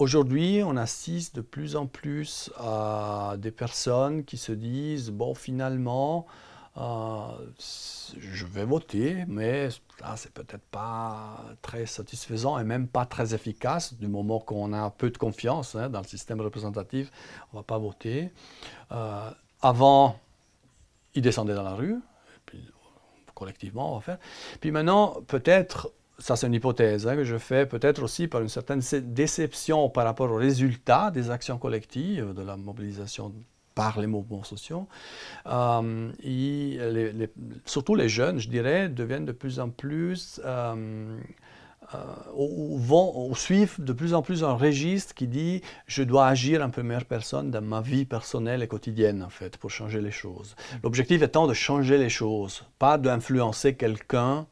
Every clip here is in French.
Aujourd'hui, on assiste de plus en plus à des personnes qui se disent, bon, finalement, euh, je vais voter, mais là, c'est peut-être pas très satisfaisant et même pas très efficace du moment qu'on a peu de confiance hein, dans le système représentatif. On va pas voter. Euh, avant, ils descendaient dans la rue, collectivement, on va faire. Puis maintenant, peut-être ça c'est une hypothèse hein, que je fais, peut-être aussi par une certaine déception par rapport aux résultats des actions collectives, de la mobilisation par les mouvements sociaux, euh, surtout les jeunes, je dirais, deviennent de plus en plus... Euh, euh, vont ou suivent de plus en plus un registre qui dit je dois agir en première personne dans ma vie personnelle et quotidienne en fait pour changer les choses. L'objectif étant de changer les choses, pas d'influencer quelqu'un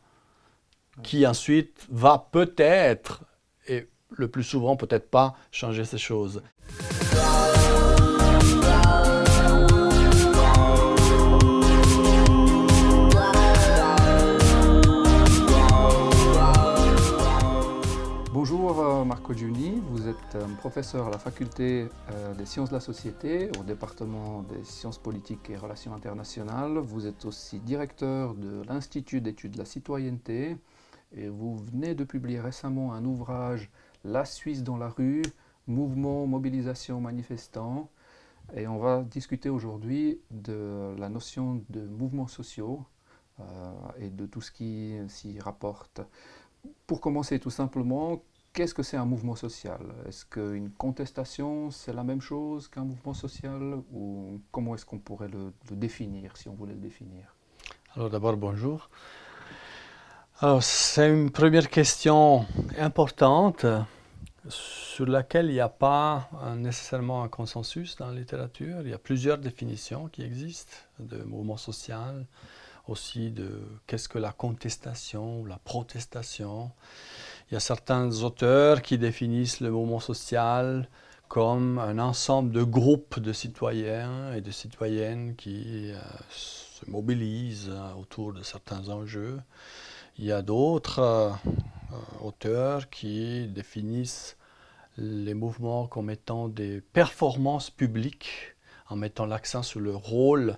qui ensuite va peut-être, et le plus souvent peut-être pas, changer ces choses. Bonjour euh, Marco Giuni, vous êtes professeur à la faculté euh, des sciences de la société au département des sciences politiques et relations internationales. Vous êtes aussi directeur de l'Institut d'études de la citoyenneté vous venez de publier récemment un ouvrage, La Suisse dans la rue, mouvement, mobilisation, manifestants. Et on va discuter aujourd'hui de la notion de mouvements sociaux euh, et de tout ce qui s'y rapporte. Pour commencer tout simplement, qu'est-ce que c'est un mouvement social Est-ce qu'une contestation, c'est la même chose qu'un mouvement social Ou comment est-ce qu'on pourrait le, définir, si on voulait le définir Alors d'abord, bonjour c'est une première question importante sur laquelle il n'y a pas nécessairement un consensus dans la littérature. Il y a plusieurs définitions qui existent de mouvement social, aussi de qu'est-ce que la contestation ou la protestation. Il y a certains auteurs qui définissent le mouvement social comme un ensemble de groupes de citoyens et de citoyennes qui euh, se mobilisent hein, autour de certains enjeux. Il y a d'autres euh, euh, auteurs qui définissent les mouvements comme étant des performances publiques, en mettant l'accent sur le rôle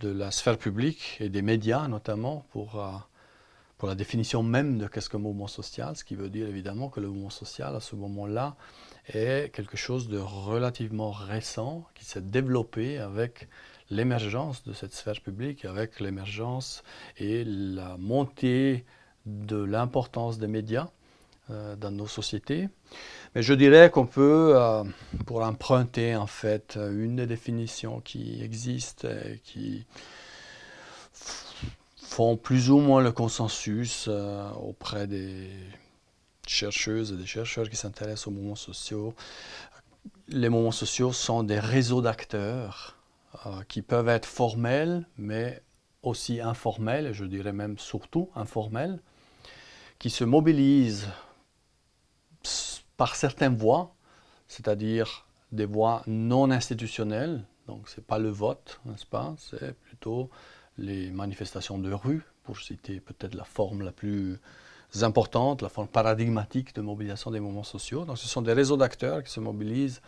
de la sphère publique et des médias notamment pour, euh, pour la définition même de qu'est-ce qu'un mouvement social, ce qui veut dire évidemment que le mouvement social à ce moment-là est quelque chose de relativement récent qui s'est développé avec l'émergence de cette sphère publique avec l'émergence et la montée de l'importance des médias euh, dans nos sociétés. Mais je dirais qu'on peut, euh, pour emprunter en fait une des définitions qui existent et qui font plus ou moins le consensus euh, auprès des chercheuses et des chercheurs qui s'intéressent aux mouvements sociaux, les moments sociaux sont des réseaux d'acteurs euh, qui peuvent être formelles, mais aussi informelles, je dirais même surtout informelles, qui se mobilisent par certaines voies, c'est-à-dire des voies non institutionnelles, donc ce n'est pas le vote, n'est-ce pas, c'est plutôt les manifestations de rue, pour citer peut-être la forme la plus importante, la forme paradigmatique de mobilisation des mouvements sociaux. Donc ce sont des réseaux d'acteurs qui se mobilisent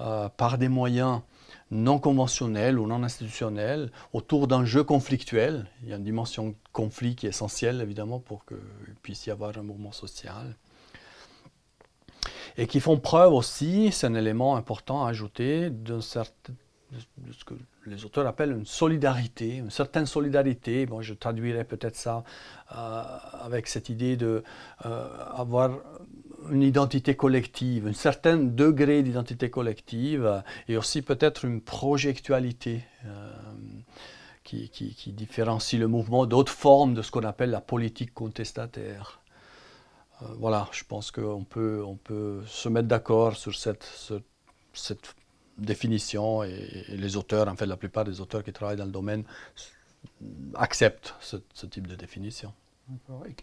euh, par des moyens non conventionnelles ou non institutionnelles autour d'un jeu conflictuel. Il y a une dimension de conflit qui est essentielle évidemment pour qu'il puisse y avoir un mouvement social. Et qui font preuve aussi, c'est un élément important à ajouter, d'une certaine de ce que les auteurs appellent une solidarité, une certaine solidarité. Bon, je traduirais peut-être ça euh, avec cette idée de euh, avoir une identité collective, un certain degré d'identité collective euh, et aussi peut-être une projectualité euh, qui, différencie le mouvement d'autres formes de ce qu'on appelle la politique contestataire. Euh, voilà, je pense qu'on peut, on peut se mettre d'accord sur cette, cette définition et, les auteurs, en fait la plupart des auteurs qui travaillent dans le domaine acceptent ce type de définition.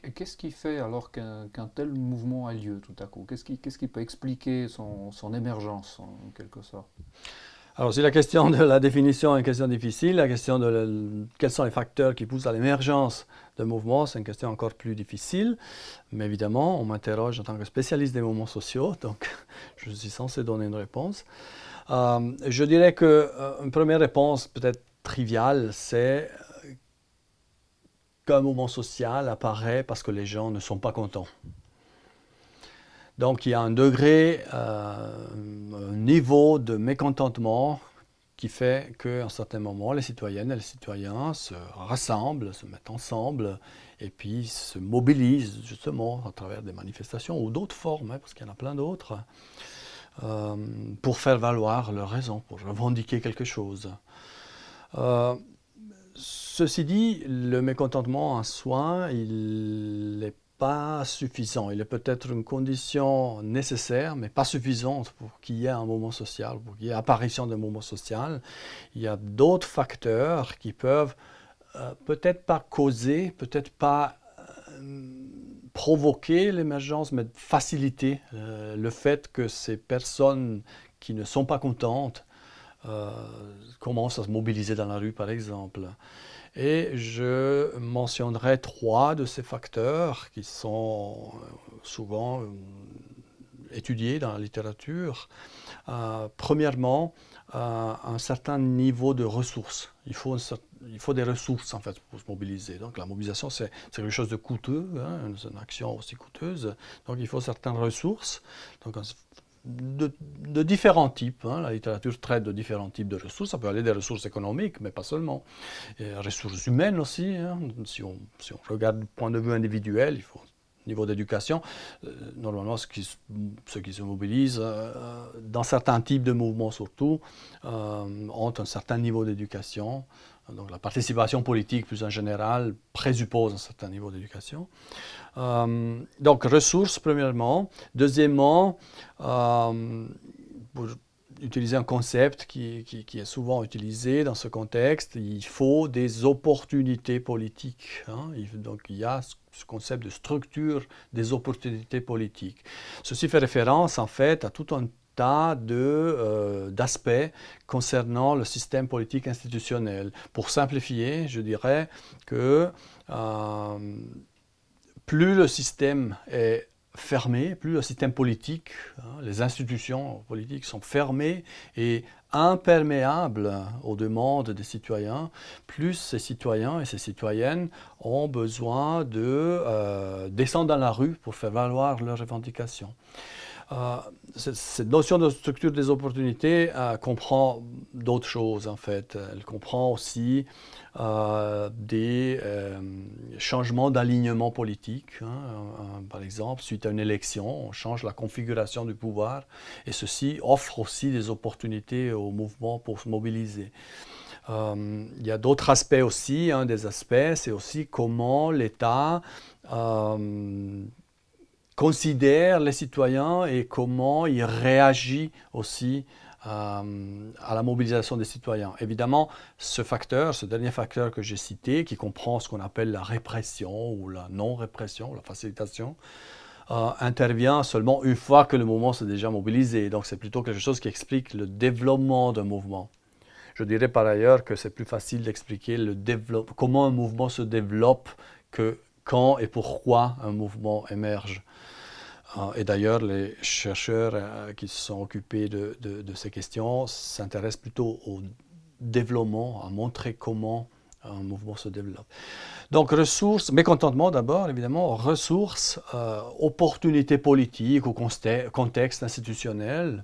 Et qu'est-ce qui fait alors qu'un tel mouvement a lieu tout à coup Qu'est-ce qui, qui, peut expliquer son, émergence en quelque sorte Alors si la question de la définition est une question difficile, la question de quels sont les facteurs qui poussent à l'émergence d'un mouvement, c'est une question encore plus difficile. Mais évidemment, on m'interroge en tant que spécialiste des mouvements sociaux, donc je suis censé donner une réponse. Euh, je dirais qu'une euh, première réponse peut-être triviale, c'est qu'un moment social apparaît parce que les gens ne sont pas contents. Donc il y a un degré, euh, un niveau de mécontentement qui fait qu'à un certain moment, les citoyennes et les citoyens se rassemblent, se mettent ensemble, et puis se mobilisent justement à travers des manifestations ou d'autres formes, hein, parce qu'il y en a plein d'autres, euh, pour faire valoir leur raison, pour revendiquer quelque chose. Euh, Ceci dit, le mécontentement en soi, il n'est pas suffisant. Il est peut-être une condition nécessaire, mais pas suffisante pour qu'il y ait un moment social, pour qu'il y ait apparition d'un moment social. Il y a d'autres facteurs qui peuvent euh, peut-être pas causer, peut-être pas euh, provoquer l'émergence, mais faciliter euh, le fait que ces personnes qui ne sont pas contentes commencent à se mobiliser dans la rue, par exemple. Et je mentionnerai trois de ces facteurs qui sont euh, souvent euh, étudiés dans la littérature. Euh, premièrement, un certain niveau de ressources. Il faut, il faut des ressources en fait pour se mobiliser. Donc la mobilisation c'est quelque chose de coûteux, hein, une, action aussi coûteuse. Donc il faut certaines ressources. Donc de, différents types. Hein. La littérature traite de différents types de ressources. Ça peut aller des ressources économiques, mais pas seulement. ressources humaines aussi. Hein. Si, on, regarde du point de vue individuel, niveau d'éducation, euh, normalement, ceux qui, se mobilisent euh, dans certains types de mouvements surtout euh, ont un certain niveau d'éducation, donc la participation politique plus en général présuppose un certain niveau d'éducation. Euh, donc ressources premièrement. Deuxièmement, euh, pour utiliser un concept qui, qui, est souvent utilisé dans ce contexte, il faut des opportunités politiques. Hein. Donc il y a ce concept de structure des opportunités politiques. Ceci fait référence en fait à tout un euh, d'aspects concernant le système politique institutionnel. Pour simplifier, je dirais que euh, plus le système est fermé, plus le système politique, hein, les institutions politiques sont fermées et imperméables aux demandes des citoyens, plus ces citoyens et ces citoyennes ont besoin de euh, descendre dans la rue pour faire valoir leurs revendications. Euh, cette, notion de structure des opportunités euh, comprend d'autres choses en fait. Elle comprend aussi euh, des changements d'alignement politique. Hein. par exemple, suite à une élection, on change la configuration du pouvoir et ceci offre aussi des opportunités au mouvement pour se mobiliser. il y a d'autres aspects aussi. Un des aspects, c'est aussi comment l'État considère les citoyens et comment il réagit aussi euh, à la mobilisation des citoyens. Évidemment, ce facteur, ce dernier facteur que j'ai cité, qui comprend ce qu'on appelle la répression ou la non-répression, la facilitation, euh, intervient seulement une fois que le mouvement s'est déjà mobilisé. Donc c'est plutôt quelque chose qui explique le développement d'un mouvement. Je dirais par ailleurs que c'est plus facile d'expliquer le comment un mouvement se développe que quand et pourquoi un mouvement émerge. Ah, et d'ailleurs, les chercheurs euh, qui se sont occupés de, ces questions s'intéressent plutôt au développement, à montrer comment un mouvement se développe. Donc ressources, mécontentement d'abord, évidemment, ressources, euh, opportunités politiques ou contexte institutionnel.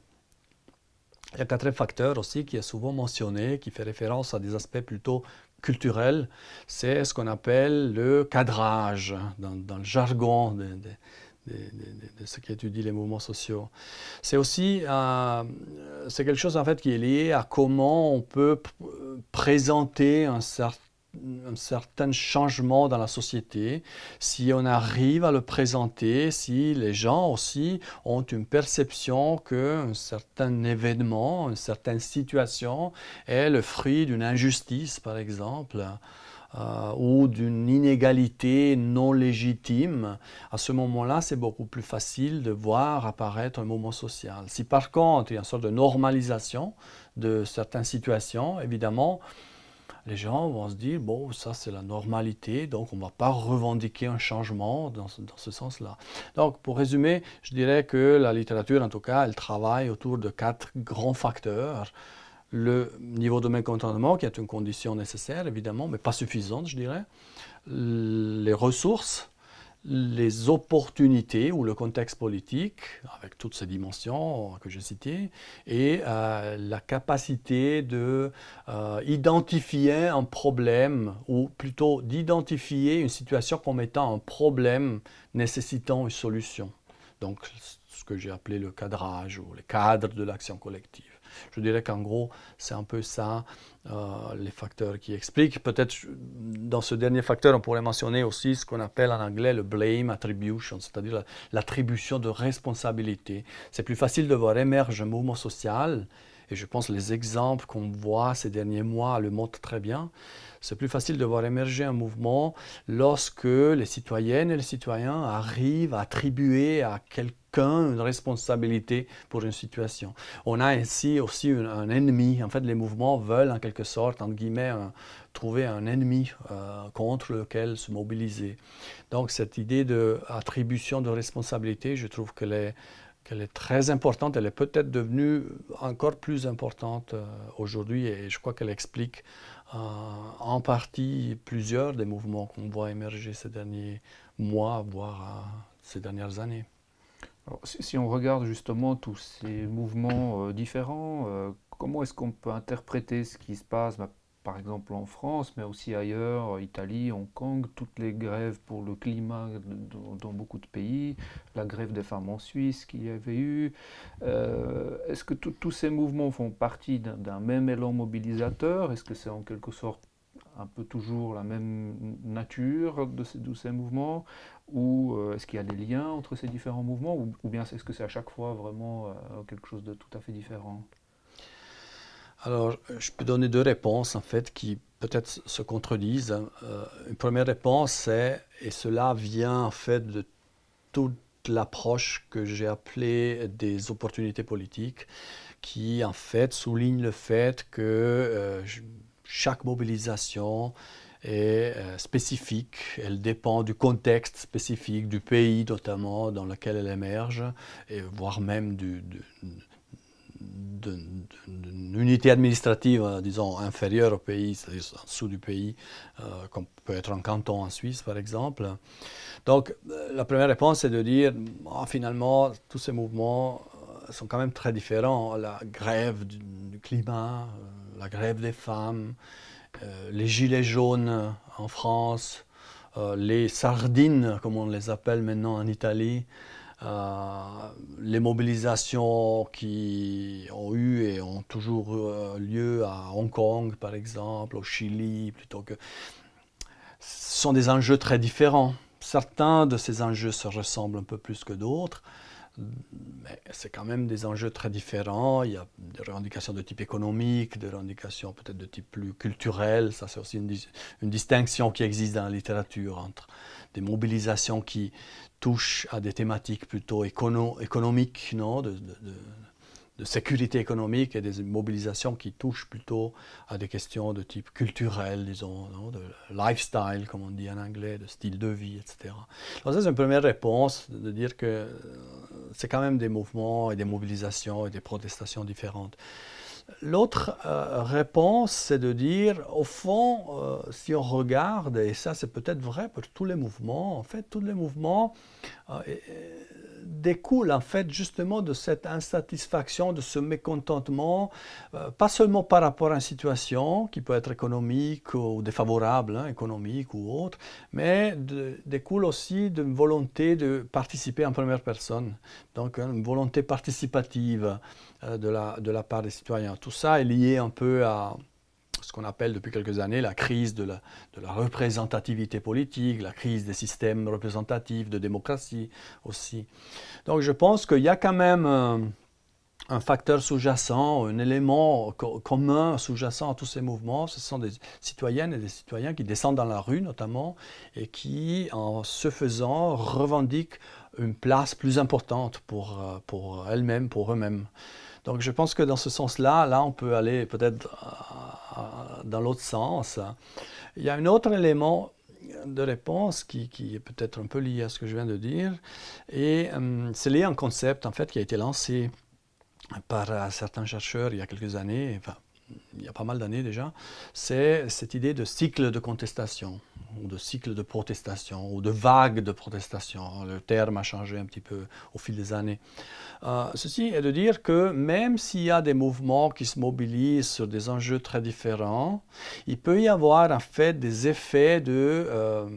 Il y a un quatrième facteur aussi qui est souvent mentionné, qui fait référence à des aspects plutôt culturels, c'est ce qu'on appelle le cadrage, hein, dans, le jargon des de, de, ce qui étudie les mouvements sociaux. C'est aussi euh, quelque chose en fait qui est lié à comment on peut présenter un, un certain changement dans la société, si on arrive à le présenter, si les gens aussi ont une perception qu'un certain événement, une certaine situation est le fruit d'une injustice, par exemple, euh, ou d'une inégalité non légitime, à ce moment-là, c'est beaucoup plus facile de voir apparaître un moment social. Si par contre, il y a une sorte de normalisation de certaines situations, évidemment, les gens vont se dire, bon, ça c'est la normalité, donc on ne va pas revendiquer un changement dans ce sens-là. Donc, pour résumer, je dirais que la littérature, en tout cas, elle travaille autour de quatre grands facteurs le niveau de mécontentement, qui est une condition nécessaire, évidemment, mais pas suffisante, je dirais, les ressources, les opportunités ou le contexte politique, avec toutes ces dimensions que j'ai citées, et euh, la capacité de euh, identifier un problème, ou plutôt d'identifier une situation comme étant un problème nécessitant une solution. Donc, ce que j'ai appelé le cadrage ou les cadres de l'action collective. Je dirais qu'en gros, c'est un peu ça, euh, les facteurs qui expliquent. Peut-être dans ce dernier facteur, on pourrait mentionner aussi ce qu'on appelle en anglais le blame attribution, c'est-à-dire l'attribution de responsabilité. C'est plus facile de voir émerger un mouvement social et je pense que les exemples qu'on voit ces derniers mois le montrent très bien. C'est plus facile de voir émerger un mouvement lorsque les citoyennes et les citoyens arrivent à attribuer à quelqu'un une responsabilité pour une situation. On a ainsi aussi un ennemi. En fait, les mouvements veulent en quelque sorte, entre guillemets, trouver un ennemi euh, contre lequel se mobiliser. Donc cette idée d'attribution de, de responsabilité, je trouve que les, qu'elle est très importante, elle est peut-être devenue encore plus importante euh, aujourd'hui et je crois qu'elle explique euh, en partie plusieurs des mouvements qu'on voit émerger ces derniers mois, voire euh, ces dernières années. si, on regarde justement tous ces mouvements différents, comment est-ce qu'on peut interpréter ce qui se passe bah, par exemple en France, mais aussi ailleurs, Italie, Hong Kong, toutes les grèves pour le climat dans, beaucoup de pays, la grève des femmes en Suisse qu'il y avait eu. Euh, est-ce que tous ces mouvements font partie d'un même élan mobilisateur Est-ce que c'est en quelque sorte un peu toujours la même nature de ces, mouvements Ou euh, est-ce qu'il y a des liens entre ces différents mouvements Ou, bien est-ce que c'est à chaque fois vraiment euh, quelque chose de tout à fait différent alors, je peux donner deux réponses, en fait, qui peut-être se contredisent. Euh, une première réponse, c'est, et cela vient en fait de toute l'approche que j'ai appelée des opportunités politiques, qui en fait souligne le fait que euh, chaque mobilisation est euh, spécifique, elle dépend du contexte spécifique, du pays notamment dans lequel elle émerge, et voire même du d'une unité administrative, euh, disons, inférieure au pays, c'est-à-dire en dessous du pays, euh, comme peut être un canton en Suisse, par exemple. Donc, euh, la première réponse, c'est de dire, finalement, tous ces mouvements sont quand même très différents. La grève du, climat, la grève des femmes, les gilets jaunes en France, les sardines, comme on les appelle maintenant en Italie, euh, les mobilisations qui ont eu et ont toujours euh, lieu à Hong Kong, par exemple, au Chili, plutôt que... Ce sont des enjeux très différents. Certains de ces enjeux se ressemblent un peu plus que d'autres, mais c'est quand même des enjeux très différents. Il y a des revendications de type économique, des revendications peut-être de type plus culturel. Ça, c'est aussi une, une, distinction qui existe dans la littérature entre des mobilisations qui touchent à des thématiques plutôt écono économiques, non de, sécurité économique et des mobilisations qui touchent plutôt à des questions de type culturel, disons, non de lifestyle, comme on dit en anglais, de style de vie, etc. c'est une première réponse, de dire que euh, c'est quand même des mouvements et des mobilisations et des protestations différentes. L'autre euh, réponse, c'est de dire, au fond, euh, si on regarde, et ça c'est peut-être vrai pour tous les mouvements, en fait, tous les mouvements ah, découle en fait justement de cette insatisfaction, de ce mécontentement, euh, pas seulement par rapport à une situation qui peut être économique ou défavorable, hein, économique ou autre, mais découle aussi d'une volonté de participer en première personne, donc une volonté participative euh, de, la, de la part des citoyens. Tout ça est lié un peu à, ce qu'on appelle depuis quelques années la crise de la, de la, représentativité politique, la crise des systèmes représentatifs, de démocratie aussi. Donc je pense qu'il y a quand même un, facteur sous-jacent, un élément commun sous-jacent à tous ces mouvements. Ce sont des citoyennes et des citoyens qui descendent dans la rue notamment et qui, en se faisant, revendiquent une place plus importante pour, pour elles-mêmes, pour eux-mêmes. Donc je pense que dans ce sens-là, là on peut aller peut-être euh, dans l'autre sens. Hein. Il y a un autre élément de réponse qui, est peut-être un peu lié à ce que je viens de dire, et euh, c'est lié à un concept en fait qui a été lancé par certains chercheurs il y a quelques années, enfin, il y a pas mal d'années déjà, c'est cette idée de cycle de contestation ou de cycles de protestation, ou de vagues de protestation. Hein, le terme a changé un petit peu au fil des années. Euh, ceci est de dire que même s'il y a des mouvements qui se mobilisent sur des enjeux très différents, il peut y avoir en fait des effets de euh,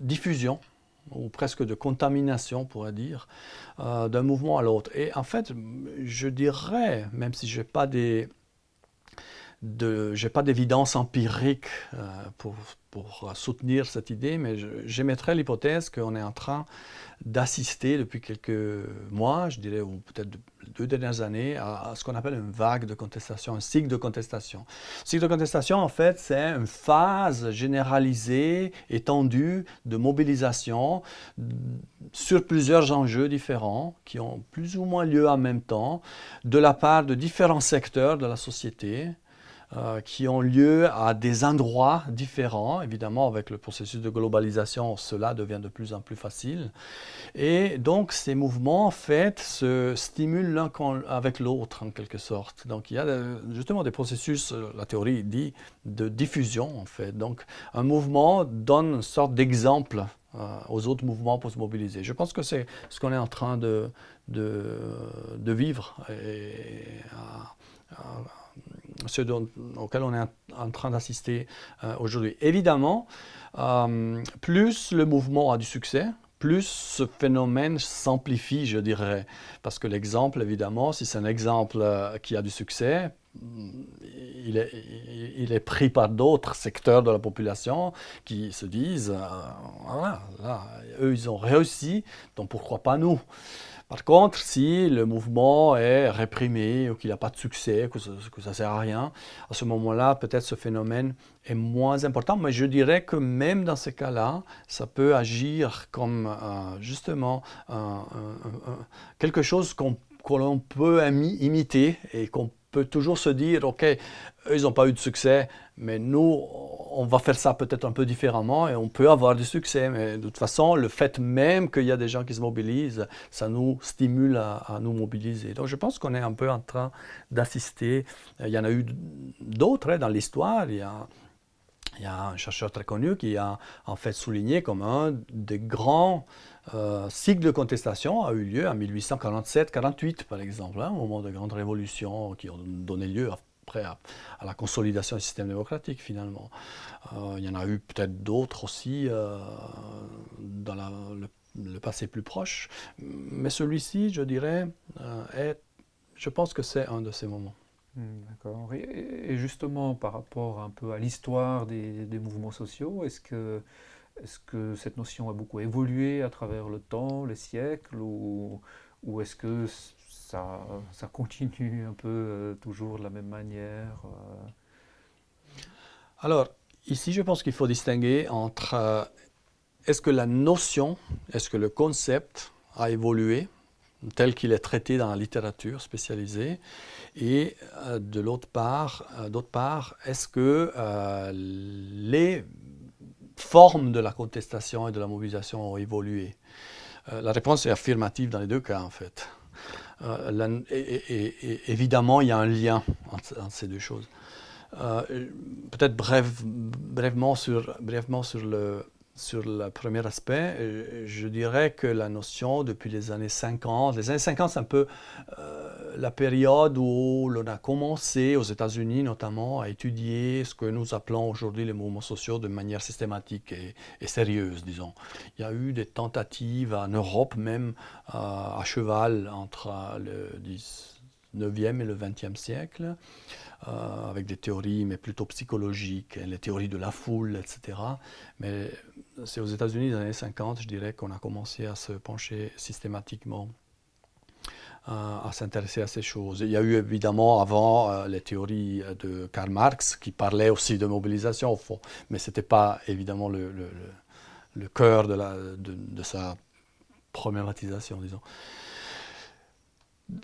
diffusion ou presque de contamination, on pourrait dire, euh, d'un mouvement à l'autre. Et en fait, je dirais, même si je n'ai pas des je n'ai pas d'évidence empirique euh, pour, soutenir cette idée, mais j'émettrais l'hypothèse qu'on est en train d'assister depuis quelques mois, je dirais, ou peut-être deux dernières années, à, à ce qu'on appelle une vague de contestation, un cycle de contestation. Le cycle de contestation, en fait, c'est une phase généralisée, étendue de mobilisation mm, sur plusieurs enjeux différents qui ont plus ou moins lieu en même temps de la part de différents secteurs de la société euh, qui ont lieu à des endroits différents. Évidemment, avec le processus de globalisation, cela devient de plus en plus facile. Et donc, ces mouvements, en fait, se stimulent l'un avec l'autre, en quelque sorte. Donc, il y a euh, justement des processus, euh, la théorie dit, de diffusion, en fait. Donc, un mouvement donne une sorte d'exemple aux autres mouvements pour se mobiliser. Je pense que c'est ce qu'on est en train de, de, vivre. Et, ce dont, auquel on est en, train d'assister euh, aujourd'hui. Évidemment, euh, plus le mouvement a du succès, plus ce phénomène s'amplifie, je dirais. Parce que l'exemple, évidemment, si c'est un exemple euh, qui a du succès, mm, il est, il est pris par d'autres secteurs de la population qui se disent, voilà, là, eux, ils ont réussi, donc pourquoi pas nous par contre, si le mouvement est réprimé ou qu'il n'a pas de succès, que, ça ne sert à rien, à ce moment-là, peut-être ce phénomène est moins important. Mais je dirais que même dans ces cas-là, ça peut agir comme euh, justement quelque chose qu'on peut imiter et qu'on peut toujours se dire, OK, ils n'ont pas eu de succès, mais nous, on va faire ça peut-être un peu différemment et on peut avoir du succès. Mais de toute façon, le fait même qu'il y a des gens qui se mobilisent, ça nous stimule à, nous mobiliser. Donc je pense qu'on est un peu en train d'assister. Euh, il y en a eu d'autres hein, dans l'histoire. Il y a il y a un chercheur très connu qui a en fait souligné comme un des grands cycle euh, de contestation a eu lieu en 1847-48, par exemple, hein, au moment de grandes révolutions qui ont donné lieu après à, la consolidation du système démocratique finalement. Euh, il y en a eu peut-être d'autres aussi euh, dans le, passé plus proche, mais celui-ci, je dirais, est, je pense que c'est un de ces moments. Hmm, d'accord. Et, justement, par rapport un peu à l'histoire des, mouvements sociaux, est-ce que est-ce que cette notion a beaucoup évolué à travers le temps, les siècles, ou, ou est-ce que ça, ça, continue un peu euh, toujours de la même manière euh? Alors, ici, je pense qu'il faut distinguer entre euh, est-ce que la notion, est-ce que le concept a évolué tel qu'il est traité dans la littérature spécialisée, et de l'autre part, d'autre part, est-ce que les forme de la contestation et de la mobilisation ont évolué euh, La réponse est affirmative dans les deux cas, en fait. Euh, évidemment, il y a un lien entre, ces deux choses. Euh, peut-être bref, brièvement sur le, sur le premier aspect, euh, je dirais que la notion depuis les années 50, les années 50 c'est un peu euh, la période où l'on a commencé aux États-Unis notamment à étudier ce que nous appelons aujourd'hui les mouvements sociaux de manière systématique et, sérieuse, disons. Il y a eu des tentatives en Europe même euh, à cheval entre le 10, 9e et le 20e siècle, euh, avec des théories, mais plutôt psychologiques, hein, les théories de la foule, etc. Mais c'est aux États-Unis, dans les années 50, je dirais, qu'on a commencé à se pencher systématiquement euh, à s'intéresser à ces choses. Il y a eu évidemment avant euh, les théories de Karl Marx qui parlaient aussi de mobilisation au fond, mais ce n'était pas évidemment le, cœur de, la, de, de, sa problématisation, disons.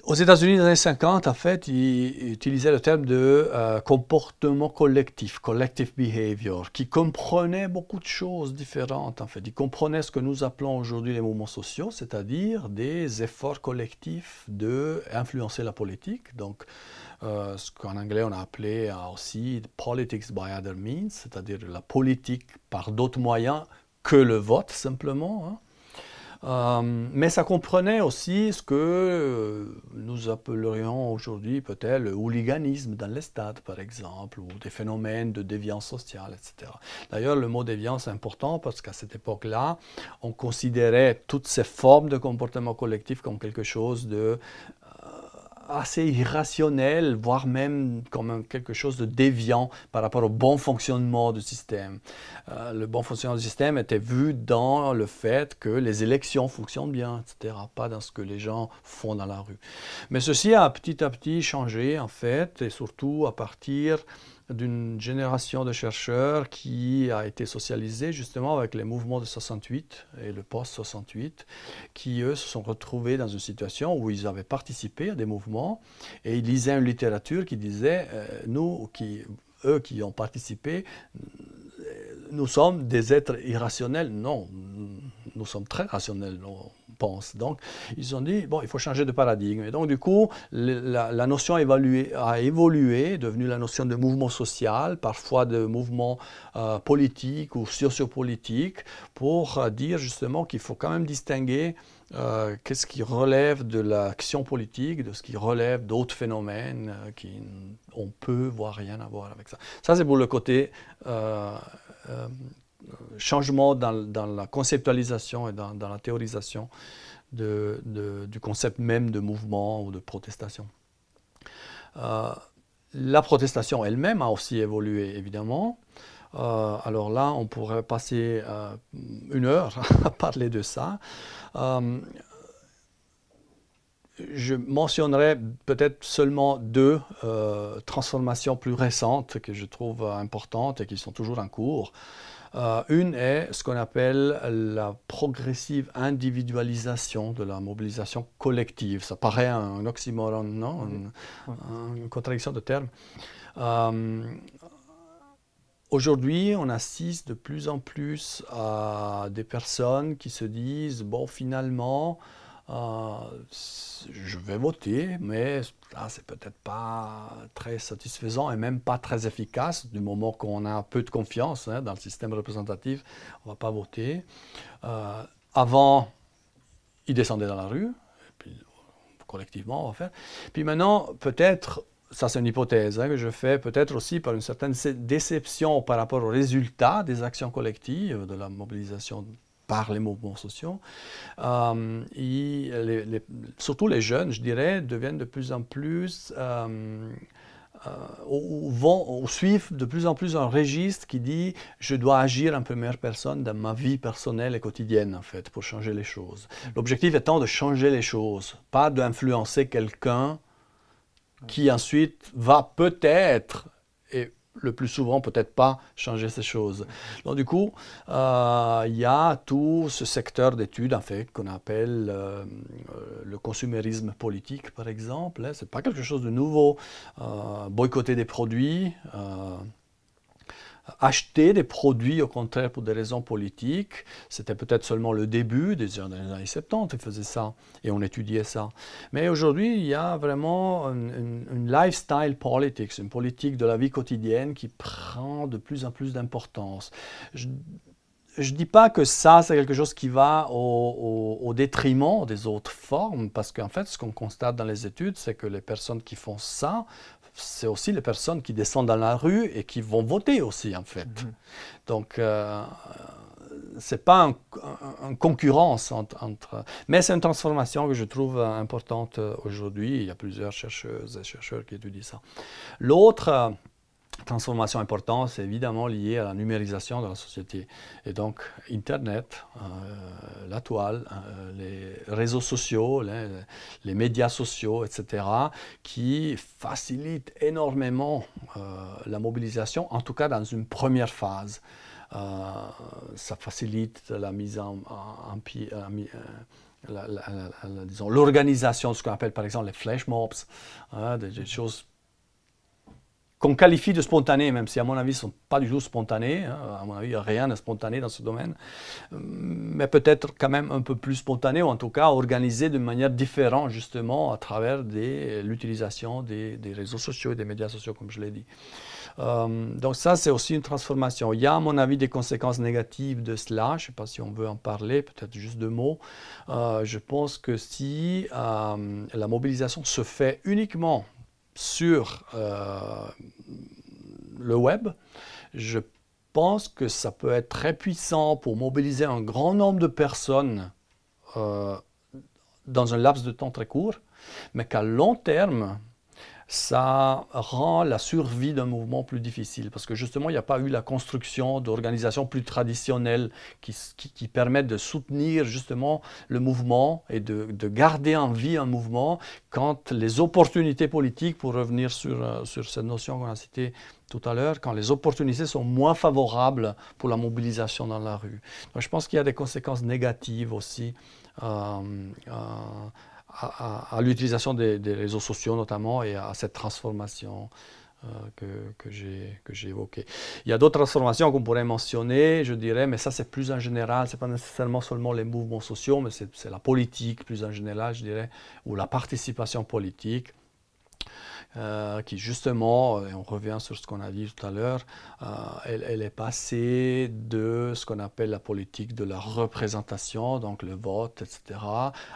Aux États-Unis, dans les années 50, en fait, ils utilisaient le terme de euh, comportement collectif, collective behavior, qui comprenait beaucoup de choses différentes, en fait. Ils comprenaient ce que nous appelons aujourd'hui les mouvements sociaux, c'est-à-dire des efforts collectifs d'influencer la politique, donc euh, ce qu'en anglais on a appelé euh, aussi politics by other means, c'est-à-dire la politique par d'autres moyens que le vote, simplement, hein euh, mais ça comprenait aussi ce que euh, nous appellerions aujourd'hui peut-être le hooliganisme dans les stades, par exemple, ou des phénomènes de déviance sociale, etc. D'ailleurs, le mot déviance est important parce qu'à cette époque-là, on considérait toutes ces formes de comportement collectif comme quelque chose de assez irrationnel, voire même comme quelque chose de déviant par rapport au bon fonctionnement du système. Euh, le bon fonctionnement du système était vu dans le fait que les élections fonctionnent bien, etc., pas dans ce que les gens font dans la rue. Mais ceci a petit à petit changé, en fait, et surtout à partir d'une génération de chercheurs qui a été socialisée justement avec les mouvements de 68 et le post-68, qui eux se sont retrouvés dans une situation où ils avaient participé à des mouvements et ils lisaient une littérature qui disait, euh, nous, qui, eux qui ont participé, euh, nous sommes des êtres irrationnels. Non, nous sommes très rationnels pense. Donc, ils ont dit, bon, il faut changer de paradigme. Et donc, du coup, la, notion a évolué, a évolué, devenue la notion de mouvement social, parfois de mouvement euh, politique ou sociopolitique, pour euh, dire justement qu'il faut quand même distinguer euh, qu'est-ce qui relève de l'action politique, de ce qui relève d'autres phénomènes qui on peut voir rien à voir avec ça. Ça c'est pour le côté euh, changement dans, la conceptualisation et dans, la théorisation du concept même de mouvement ou de protestation. Euh, la protestation elle-même a aussi évolué, évidemment. Euh, alors là, on pourrait passer euh, une heure à parler de ça. je mentionnerai peut-être seulement deux transformations plus récentes que je trouve importantes et qui sont toujours en cours. Euh, une est ce qu'on appelle la progressive individualisation de la mobilisation collective. Ça paraît un, oxymoron, non Une contradiction de termes. Euh, aujourd'hui, on assiste de plus en plus à des personnes qui se disent, bon, finalement, ah, je vais voter, mais là, c'est peut-être pas très satisfaisant et même pas très efficace du moment qu'on a peu de confiance hein, dans le système représentatif. On va pas voter. Euh, avant, ils descendaient dans la rue, collectivement, on va faire. Puis maintenant, peut-être, ça c'est une hypothèse que hein, je fais, peut-être aussi par une certaine déception par rapport aux résultats des actions collectives, de la mobilisation par les mouvements sociaux. Euh, surtout les jeunes, je dirais, deviennent de plus en plus... Euh, euh, vont ou suivent de plus en plus un registre qui dit je dois agir en première personne dans ma vie personnelle et quotidienne en fait pour changer les choses. L'objectif étant de changer les choses, pas d'influencer quelqu'un qui ensuite va peut-être le plus souvent peut-être pas changer ces choses. Donc du coup, euh, il y a tout ce secteur d'études en fait qu'on appelle euh, euh, le consumérisme politique par exemple. Hein. C'est pas quelque chose de nouveau. boycotter des produits acheter des produits, au contraire, pour des raisons politiques. C'était peut-être seulement le début des années 70 ils faisaient ça et on étudiait ça. Mais aujourd'hui, il y a vraiment une, lifestyle politics, une politique de la vie quotidienne qui prend de plus en plus d'importance. Je ne dis pas que ça, c'est quelque chose qui va au détriment des autres formes, parce qu'en fait, ce qu'on constate dans les études, c'est que les personnes qui font ça c'est aussi les personnes qui descendent dans la rue et qui vont voter aussi, en fait. Mhm. Donc, euh, c'est pas une concurrence entre Mais c'est une transformation que je trouve euh, importante euh, aujourd'hui. Il y a plusieurs chercheuses et chercheurs qui étudient ça. L'autre euh, transformation importante, c'est évidemment lié à la numérisation de la société. Et donc, Internet, euh, la toile, euh, les réseaux sociaux, les, médias sociaux, etc., qui facilitent énormément euh, la mobilisation, en tout cas dans une première phase. ça facilite la mise en... l'organisation de ce qu'on appelle par exemple les flash mobs, hein, des, choses qu'on qualifie de spontané, même si à mon avis, ils ne sont pas du tout spontanés. Hein. À mon avis, il a rien de spontané dans ce domaine. Euh, mais peut-être quand même un peu plus spontané, ou en tout cas organisé de manière différente, justement, à travers l'utilisation des, réseaux sociaux et des médias sociaux, comme je l'ai dit. Euh, donc ça, c'est aussi une transformation. Il y a, à mon avis, des conséquences négatives de cela. Je ne sais pas si on veut en parler, peut-être juste deux mots. Euh, je pense que si la mobilisation se fait uniquement sur euh, le web, je pense que ça peut être très puissant pour mobiliser un grand nombre de personnes euh, dans un laps de temps très court, mais qu'à long terme, ça rend la survie d'un mouvement plus difficile parce que justement, il n'y a pas eu la construction d'organisations plus traditionnelles qui, permettent de soutenir justement le mouvement et de, garder en vie un mouvement quand les opportunités politiques, pour revenir sur, euh, sur cette notion qu'on a citée tout à l'heure, quand les opportunités sont moins favorables pour la mobilisation dans la rue. Donc je pense qu'il y a des conséquences négatives aussi. Euh, euh, à, l'utilisation des, réseaux sociaux notamment et à cette transformation euh, que, que j'ai évoquée. Il y a d'autres transformations qu'on pourrait mentionner, je dirais, mais ça c'est plus en général, ce n'est pas nécessairement seulement les mouvements sociaux, mais c'est la politique plus en général, je dirais, ou la participation politique. Euh, qui justement, euh, et on revient sur ce qu'on a dit tout à l'heure, euh, elle, est passée de ce qu'on appelle la politique de la représentation, donc le vote, etc.,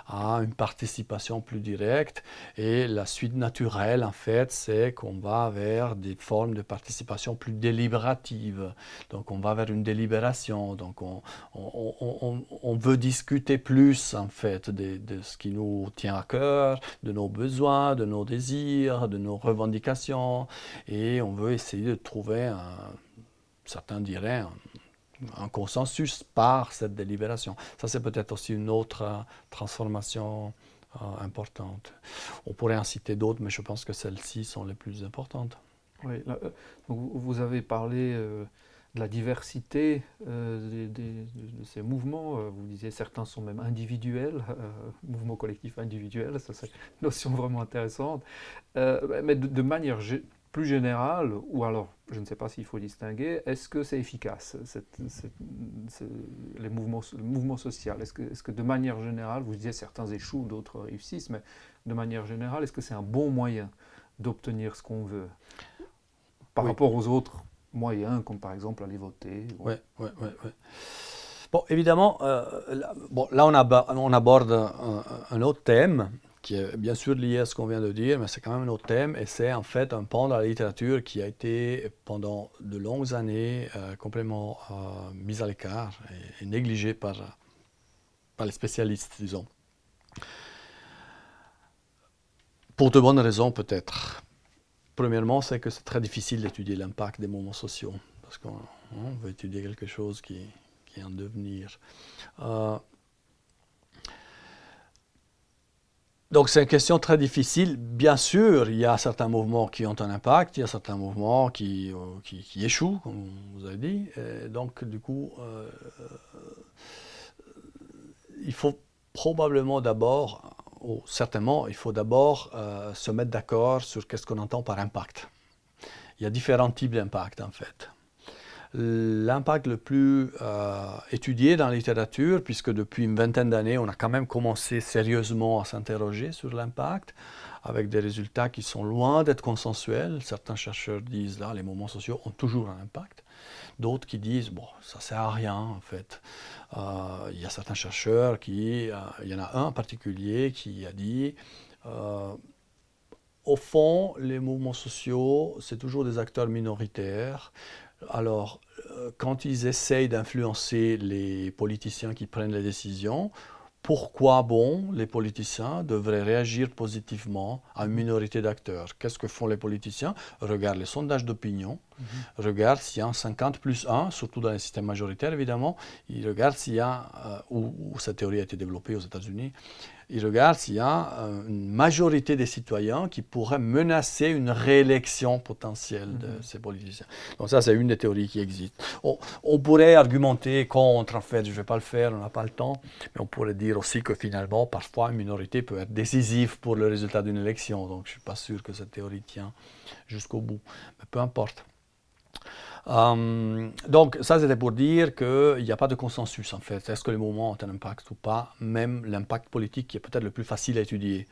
à une participation plus directe. Et la suite naturelle, en fait, c'est qu'on va vers des formes de participation plus délibératives. Donc on va vers une délibération, donc on, on, veut discuter plus, en fait, de, ce qui nous tient à cœur, de nos besoins, de nos désirs, de nos revendications et on veut essayer de trouver, un, certains diraient, un, consensus par cette délibération. Ça, c'est peut-être aussi une autre euh, transformation euh, importante. On pourrait en citer d'autres, mais je pense que celles-ci sont les plus importantes. Oui, euh, vous avez parlé de la diversité euh, de ces mouvements. Euh, vous disiez certains sont même individuels, euh, mouvements collectifs individuels, ça c'est une notion vraiment intéressante. Bah, mais de, manière plus générale, ou alors je ne sais pas s'il faut distinguer, est-ce que c'est efficace, les mouvements, le mouvement social Est-ce que, de manière générale, vous disiez certains échouent, d'autres réussissent, mais de manière générale, est-ce que c'est un bon moyen d'obtenir ce qu'on veut par rapport aux autres moyens, comme par exemple aller voter. Oui, oui. ouais. Bon, évidemment, euh, là, bon, là, on, on aborde un, autre thème qui est bien sûr lié à ce qu'on vient de dire, mais c'est quand même un autre thème et c'est en fait un pan de la littérature qui a été pendant de longues années euh, complètement euh, mis à l'écart et, et, négligé par, par les spécialistes, disons. Pour de bonnes raisons peut-être, Premièrement, c'est que c'est très difficile d'étudier l'impact des mouvements sociaux, parce qu'on hein, veut étudier quelque chose qui, qui est en devenir. Euh, donc c'est une question très difficile. Bien sûr, il y a certains mouvements qui ont un impact, il y a certains mouvements qui, euh, qui, échouent, comme vous avez dit. donc du coup, euh, il faut probablement d'abord Oh, certainement, il faut d'abord euh, se mettre d'accord sur qu'est-ce qu'on entend par impact. Il y a différents types d'impact en fait l'impact le plus euh, étudié dans la littérature, puisque depuis une vingtaine d'années, on a quand même commencé sérieusement à s'interroger sur l'impact, avec des résultats qui sont loin d'être consensuels. Certains chercheurs disent, là, les mouvements sociaux ont toujours un impact. D'autres qui disent, bon, ça sert à rien, en fait. Euh, il y a certains chercheurs qui, euh, il y en a un en particulier qui a dit, au fond, les mouvements sociaux, c'est toujours des acteurs minoritaires. Alors, euh, quand ils essayent d'influencer les politiciens qui prennent les décisions, pourquoi bon les politiciens devraient réagir positivement à une minorité d'acteurs Qu'est-ce que font les politiciens Regarde les sondages d'opinion, mhm. regarde s'il y a un 50 plus 1, surtout dans les systèmes majoritaire évidemment, ils regardent s'il y a, euh, où, cette théorie a été développée aux États-Unis, il regarde s'il y a euh, une majorité des citoyens qui pourraient menacer une réélection potentielle de mhm. ces politiciens. Donc ça, c'est une des théories qui existe. On, on, pourrait argumenter contre, en fait, je ne vais pas le faire, on n'a pas le temps, mais on pourrait dire aussi que finalement, parfois, une minorité peut être décisive pour le résultat d'une élection. Donc je ne suis pas sûr que cette théorie tient jusqu'au bout. Mais peu importe. Euh, donc ça, c'était pour dire qu'il n'y a pas de consensus en fait. Est-ce que les mouvements ont un impact ou pas Même l'impact politique qui est peut-être le plus facile à étudier.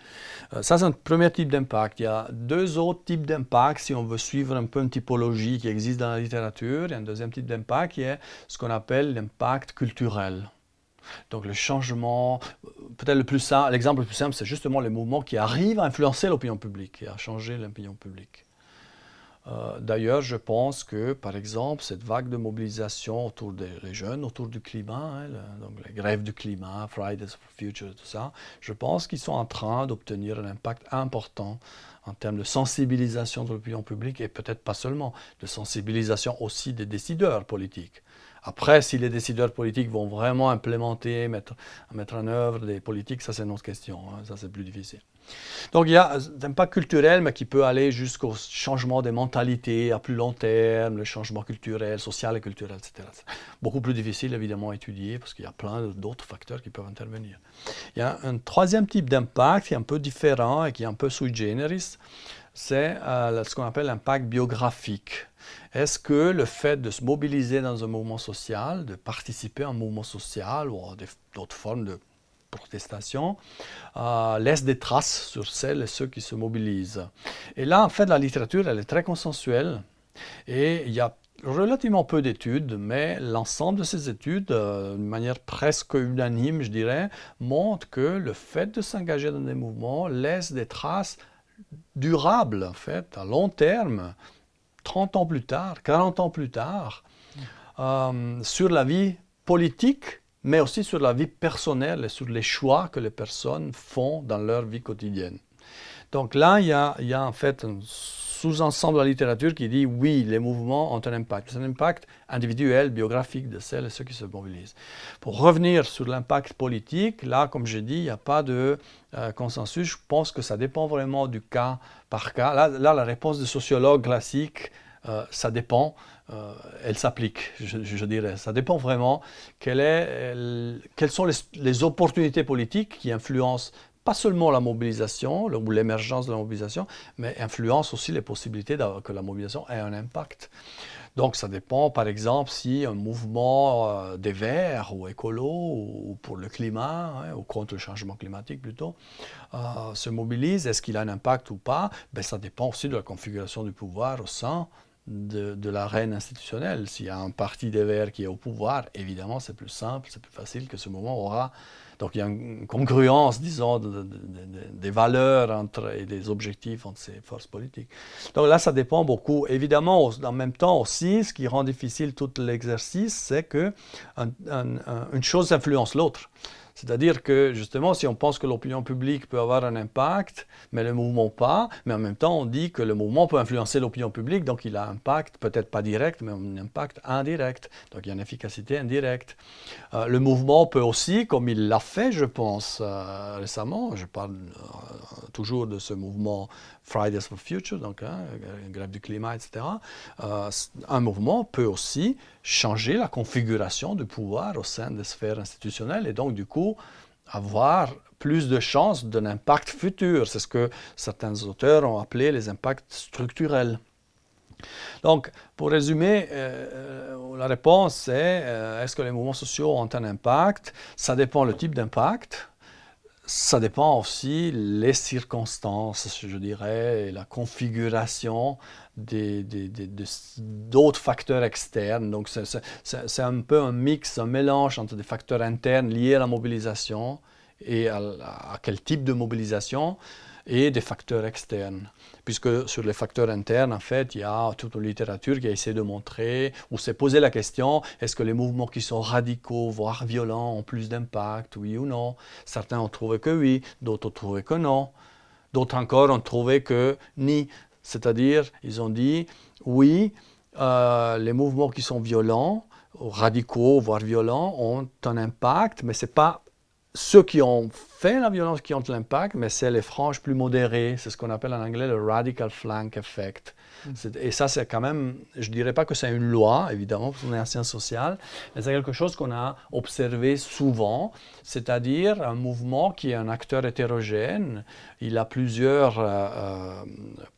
Euh, ça, c'est un premier type d'impact. Il y a deux autres types d'impact si on veut suivre un peu une typologie qui existe dans la littérature. il y a un deuxième type d'impact qui est ce qu'on appelle l'impact culturel. Donc le changement, peut-être le plus simple, l'exemple le plus simple, c'est justement les mouvements qui arrivent à influencer l'opinion publique et à changer l'opinion publique. Euh, d'ailleurs, je pense que, par exemple, cette vague de mobilisation autour des jeunes, autour du climat, hein, donc les grèves du climat, Fridays for Future, tout ça, je pense qu'ils sont en train d'obtenir un impact important en termes de sensibilisation de l'opinion publique et peut-être pas seulement, de sensibilisation aussi des décideurs politiques. Après, si les décideurs politiques vont vraiment implémenter, mettre, mettre en œuvre des politiques, ça c'est une autre question, hein. ça c'est plus difficile. Donc il y a un impact culturel, mais qui peut aller jusqu'au changement des mentalités à plus long terme, le changement culturel, social et culturel, etc. Beaucoup plus difficile évidemment à étudier parce qu'il y a plein d'autres facteurs qui peuvent intervenir. Il y a un troisième type d'impact qui est un peu différent et qui est un peu sui generis c'est euh, ce qu'on appelle l'impact biographique. Est-ce que le fait de se mobiliser dans un mouvement social, de participer à un mouvement social ou à d'autres formes de protestation, euh, laisse des traces sur celles et ceux qui se mobilisent Et là, en fait, la littérature, elle est très consensuelle et il y a relativement peu d'études, mais l'ensemble de ces études, euh, d'une manière presque unanime, je dirais, montre que le fait de s'engager dans des mouvements laisse des traces durable, en fait, à long terme, 30 ans plus tard, 40 ans plus tard, euh, sur la vie politique, mais aussi sur la vie personnelle et sur les choix que les personnes font dans leur vie quotidienne. Donc là, il y a, en fait un sous-ensemble de la littérature qui dit oui, les mouvements ont un impact. C'est un impact individuel, biographique de celles et ceux qui se mobilisent. Pour revenir sur l'impact politique, là, comme j'ai dit, il n'y a pas de euh, consensus. Je pense que ça dépend vraiment du cas par cas. Là, la réponse du sociologue classique, euh, ça dépend. Euh, elle s'applique, je, dirais. Ça dépend vraiment quelle est, quelles sont les, les, opportunités politiques qui influencent pas seulement la mobilisation ou l'émergence de la mobilisation, mais influence aussi les possibilités que la mobilisation ait un impact. Donc ça dépend, par exemple, si un mouvement euh, des verts ou écolo ou pour le climat, hein, ou contre le changement climatique plutôt, euh, se mobilise, est-ce qu'il a un impact ou pas ben, Ça dépend aussi de la configuration du pouvoir au sein de, de l'arène institutionnelle. S'il y a un parti des verts qui est au pouvoir, évidemment, c'est plus simple, c'est plus facile que ce moment aura donc il y a une congruence, disons, des valeurs entre, et des objectifs entre ces forces politiques. Donc là, ça dépend beaucoup. Évidemment, en même temps aussi, ce qui rend difficile tout l'exercice, c'est qu'une chose influence l'autre. C'est-à-dire que justement, si on pense que l'opinion publique peut avoir un impact, mais le mouvement pas, mais en même temps, on dit que le mouvement peut influencer l'opinion publique, donc il a un impact peut-être pas direct, mais un impact indirect. Donc il y a une efficacité indirecte. Euh, le mouvement peut aussi, comme il l'a fait, je pense, euh, récemment, je parle euh, toujours de ce mouvement Fridays for Future, donc hein, grève du climat, etc. un mouvement peut aussi changer la configuration du pouvoir au sein des sphères institutionnelles et donc du coup avoir plus de chances d'un impact futur. C'est ce que certains auteurs ont appelé les impacts structurels. Donc, pour résumer, euh, euh, la réponse est euh, est-ce que les mouvements sociaux ont un impact Ça dépend le type d'impact. Ça dépend aussi les circonstances, je dirais, et la configuration d'autres facteurs externes. Donc c'est, un peu un mix, un mélange entre des facteurs internes liés à la mobilisation et à, quel type de mobilisation et des facteurs externes. Puisque sur les facteurs internes, en fait, il y a toute une littérature qui a essayé de montrer ou s'est posé la question est-ce que les mouvements qui sont radicaux, voire violents, ont plus d'impact, oui ou non Certains ont trouvé que oui, d'autres ont trouvé que non. D'autres encore ont trouvé que ni c'est-à-dire, ils ont dit, oui, euh, les mouvements qui sont violents, radicaux, voire violents, ont un impact, mais ce n'est pas ceux qui ont fait la violence qui ont l'impact, mais c'est les franges plus modérées, c'est ce qu'on appelle en anglais le radical flank effect. Et ça, c'est quand même, je ne dirais pas que c'est une loi, évidemment, parce qu'on est en sciences sociales, mais c'est quelque chose qu'on a observé souvent, c'est-à-dire un mouvement qui est un acteur hétérogène. Il a plusieurs euh, euh,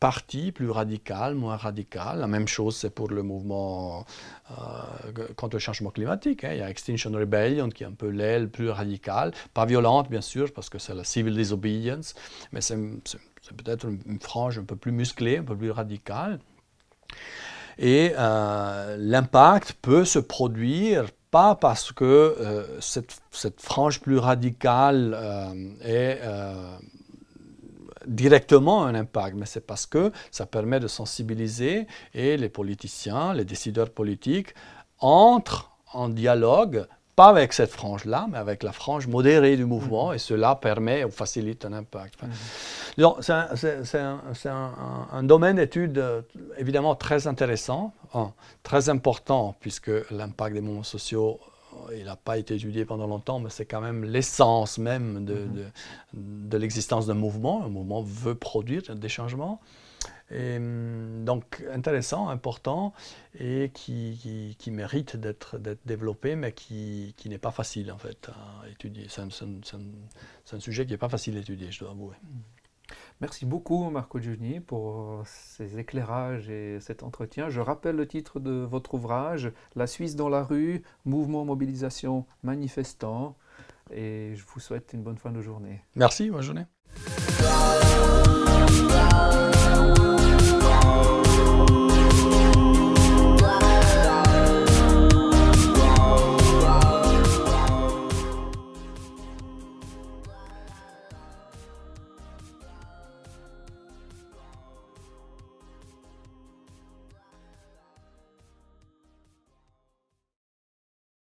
parties, plus radicales, moins radicales. La même chose, c'est pour le mouvement euh, contre le changement climatique. Hein. Il y a Extinction Rebellion, qui est un peu l'aile plus radicale, pas violente, bien sûr, parce que c'est la civil disobedience, mais c'est c'est peut-être une, frange un peu plus musclée, un peu plus radicale. Et euh, l'impact peut se produire pas parce que euh, cette, cette, frange plus radicale euh, est directement un impact, mais c'est parce que ça permet de sensibiliser et les politiciens, les décideurs politiques entrent en dialogue pas avec cette frange-là, mais avec la frange modérée du mouvement, mhm. et cela permet ou facilite un impact. Mhm. C'est un, domaine d'étude euh, évidemment très intéressant, très important, puisque l'impact des mouvements sociaux, euh, il n'a pas été étudié pendant longtemps, mais c'est quand même l'essence même de mhm. l'existence d'un mouvement. Un mouvement veut produire des changements. Et, mm, donc intéressant, important et qui, mérite d'être développé, mais qui, n'est pas facile en fait à étudier. C'est un, sujet qui n'est pas facile à étudier, je dois avouer. Merci beaucoup Marco Giugni pour euh, ces éclairages et cet entretien. Je rappelle le titre de votre ouvrage, La Suisse dans la rue, mouvement, mobilisation, manifestant. Et je vous souhaite une bonne fin de journée. Merci, bonne journée.